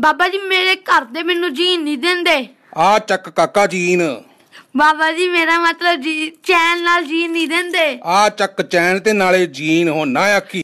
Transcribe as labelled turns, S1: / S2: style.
S1: ਬਾਬਾ ਜੀ ਮੇਰੇ ਘਰ ਦੇ ਮੈਨੂੰ ਜੀਨ ਨਹੀਂ ਦਿੰਦੇ
S2: ਆ ਚੱਕ ਕਾਕਾ ਜੀਨ
S1: ਬਾਬਾ ਜੀ ਮੇਰਾ ਮਤਲਬ ਜੀ ਚੈਨ ਨਾਲ ਜੀਨ ਨਹੀਂ ਦਿੰਦੇ
S2: ਆ ਚੱਕ ਚੈਨ ਤੇ ਨਾਲੇ ਜੀਨ ਹੋਣਾ ਆਖੀ